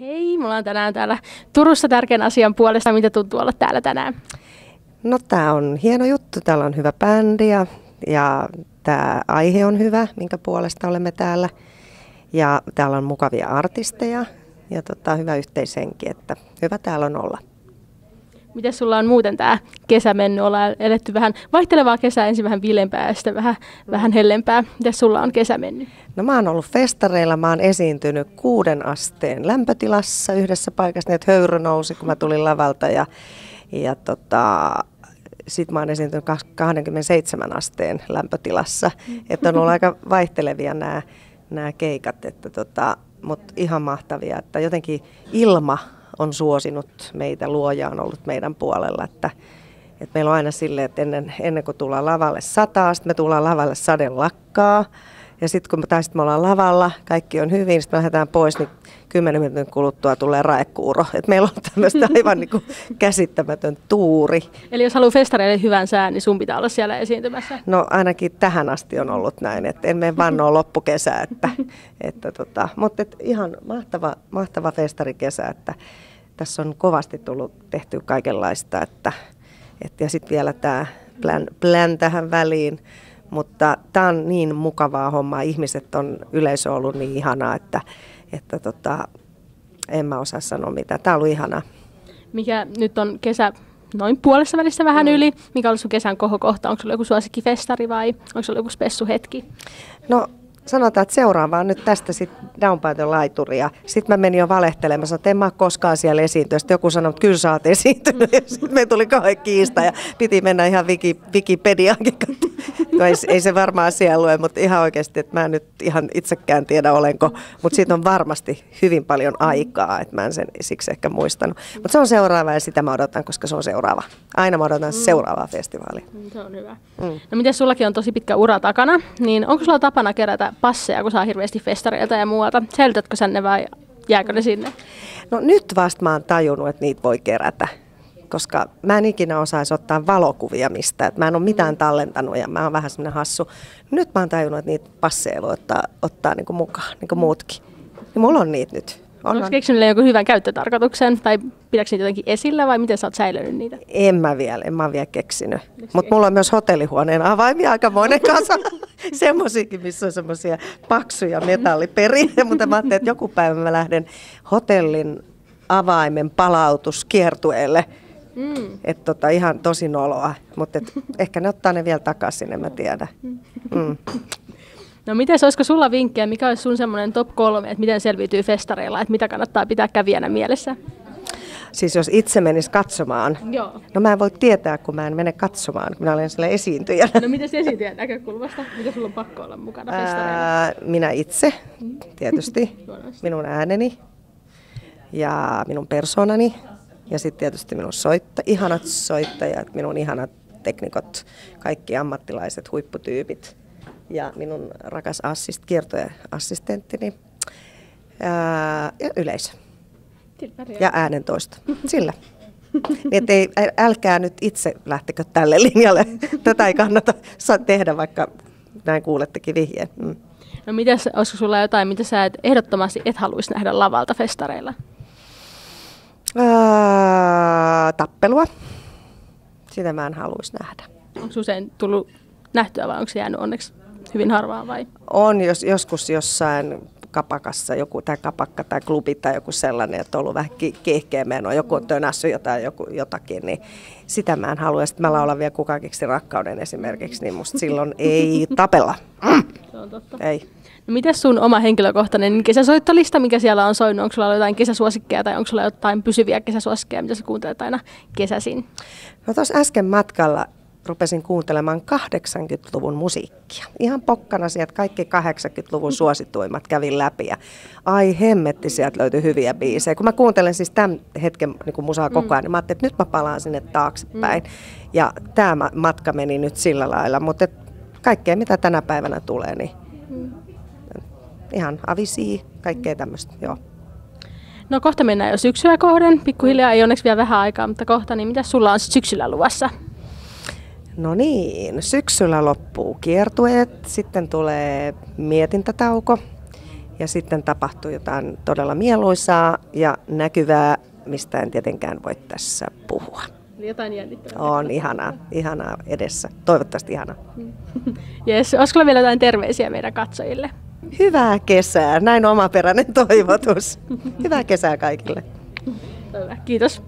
Hei, mulla on tänään täällä Turussa tärkeän asian puolesta. Mitä tuntuu olla täällä tänään? No tää on hieno juttu. Täällä on hyvä bändi ja, ja tämä aihe on hyvä, minkä puolesta olemme täällä. Ja täällä on mukavia artisteja ja tota, hyvä yhteishenki, että hyvä täällä on olla. Miten sulla on muuten tämä kesä mennyt? Ollaan eletty vähän vaihtelevaa kesää, ensin vähän vilempää ja sitten vähän, mm. vähän hellempää. Miten sulla on kesä mennyt? No mä oon ollut festareilla, mä oon esiintynyt kuuden asteen lämpötilassa yhdessä paikassa, niin että höyry nousi, kun mä tulin lavalta ja, ja tota, sitten mä oon esiintynyt 27 asteen lämpötilassa. Mm. Että on ollut aika vaihtelevia nämä, nämä keikat, että tota, mutta ihan mahtavia, että jotenkin ilma on suosinut meitä, luoja on ollut meidän puolella. Että, että meillä on aina silleen, että ennen, ennen kuin tullaan lavalle sataa, sitten me tullaan lavalle lakkaa. Ja sitten kun tai sit me ollaan lavalla, kaikki on hyvin, sitten me lähdetään pois, niin kymmenen minuutin kuluttua tulee raekuuro. Et meillä on tämmöistä aivan niin kuin käsittämätön tuuri. Eli jos haluaa festareille hyvän sään, niin sun pitää olla siellä esiintymässä? No ainakin tähän asti on ollut näin, että en mene vannoa loppukesä. Että, että tota, mutta et ihan mahtava, mahtava festarikesä, että tässä on kovasti tullut tehty kaikenlaista. Että, et, ja sitten vielä tämä plan, plan tähän väliin. Mutta tämä on niin mukavaa hommaa. Ihmiset on yleisö ollut niin ihanaa, että, että tota, en mä osaa sanoa mitä. Tämä on ollut ihanaa. Mikä nyt on kesä noin puolessa välissä vähän mm. yli. Mikä on ollut sun kesän kohokohta? Onko sulla joku suosikkifestari vai onko sulla joku spessuhetki? No sanotaan, että on nyt tästä sitten downpäätön laituria. Sitten mä menin jo valehtelemaan, sanoin, että en mä ole koskaan siellä esiintyä. Sitten joku sanoi, että kyllä sä oot esiintynyt. Ja sitten me tuli kauhean kiista ja piti mennä ihan Wikipediaankin katsomaan No ei, ei se varmaan siellä lue, mutta ihan oikeasti, että mä en nyt ihan itsekään tiedä olenko, mutta siitä on varmasti hyvin paljon aikaa, että mä en sen siksi ehkä muistanut. Mutta se on seuraava ja sitä mä odotan, koska se on seuraava. Aina mä odotan mm. seuraavaa festivaalia. Mm, se on hyvä. Mm. No miten sullakin on tosi pitkä ura takana, niin onko sulla tapana kerätä passeja, kun saa hirveästi festareilta ja muualta? Säilytätkö sen ne vai jääkö ne sinne? No nyt vasta mä oon tajunnut, että niitä voi kerätä koska mä en ikinä osaisi ottaa valokuvia mistään. Mä en ole mitään mm. tallentanut ja mä oon vähän semmoinen hassu. Nyt mä oon tajunnut, että niitä passeja voi ottaa, ottaa niin kuin mukaan, niin kuin mm. muutkin. Niin mulla on niitä nyt. Onko keksinyt joku hyvän käyttötarkoituksen tai pidätkö niitä jotenkin esillä vai miten sä oot säilynyt niitä? En mä vielä, en mä vielä keksinyt. Mutta mulla on myös hotellihuoneen avaimia aika monen kasa. Semmoisiakin, missä on semmoisia paksuja metalliperiä. Mutta mä ajattelin, että joku päivä mä lähden hotellin avaimen palautuskiertueelle. Mm. Että tota, ihan tosi noloa, mutta ehkä ne ottaa ne vielä takaisin, en mä tiedä. Mm. mm. No miten olisiko sulla vinkkejä, mikä olisi sun semmoinen top kolme, että miten selviytyy festareilla, että mitä kannattaa pitää kävijänä mielessä? Siis jos itse menis katsomaan. Joo. No mä en voi tietää, kun mä en mene katsomaan, kun mä olen sille esiintyjä. No miten esiintyjän näkökulmasta? Mitä sulla on pakko olla mukana Ää, Minä itse, tietysti. minun ääneni ja minun persoonani. Ja sitten tietysti minun soitta, ihanat soittajat, minun ihanat teknikot, kaikki ammattilaiset, huipputyypit ja minun rakas assist, assistenttini ää, ja yleisö. Ja äänen toista. Sillä. Niin ei, älkää nyt itse lähtekö tälle linjalle. Tätä ei kannata saa tehdä, vaikka näin kuulettekin vihjeen. Mm. No mitäs, olisiko sulla jotain, mitä sä et, ehdottomasti et haluaisi nähdä lavalta festareilla? Öö, tappelua. Sitä mä en haluaisi nähdä. Onko usein tullut nähtyä vai onko se jäänyt onneksi hyvin harvaa vai? On jos, joskus jossain kapakassa joku tai kapakka tai klubi tai joku sellainen, että on ollut vähän kehkeä meno, joku on tönässyt jotain, joku, jotakin, niin sitä mä en halua. Sitten mä laulan vielä kukakeksi rakkauden esimerkiksi, niin musta silloin ei tapella. Se on totta. Ei. No miten sun oma henkilökohtainen kesäsoittolista, mikä siellä on soinut? Onko sulla jotain kesäsuosikkeja tai onko sulla jotain pysyviä kesäsuosikkeja, mitä sä kuuntelet aina kesäsin? No tuossa äsken matkalla rupesin kuuntelemaan 80-luvun musiikkia. Ihan pokkana sieltä kaikki 80-luvun mm-hmm. suosituimmat kävin läpi ja ai hemmetti sieltä löytyi hyviä biisejä. Kun mä kuuntelen siis tämän hetken niin musaa koko ajan, niin mm. niin mä ajattelin, että nyt mä palaan sinne taaksepäin. Mm. Ja tämä matka meni nyt sillä lailla, mutta kaikkea mitä tänä päivänä tulee, niin ihan avisii, kaikkea tämmöistä, joo. No kohta mennään jo syksyä kohden, pikkuhiljaa ei onneksi vielä vähän aikaa, mutta kohta, niin mitä sulla on syksyllä luvassa? No niin, syksyllä loppuu kiertueet, sitten tulee mietintätauko ja sitten tapahtuu jotain todella mieluisaa ja näkyvää, mistä en tietenkään voi tässä puhua. jotain jännittävää. On ihanaa, ihanaa edessä. Toivottavasti ihanaa. Jes, mm. olisiko vielä jotain terveisiä meidän katsojille? Hyvää kesää, näin omaperäinen toivotus. Hyvää kesää kaikille. Kiitos.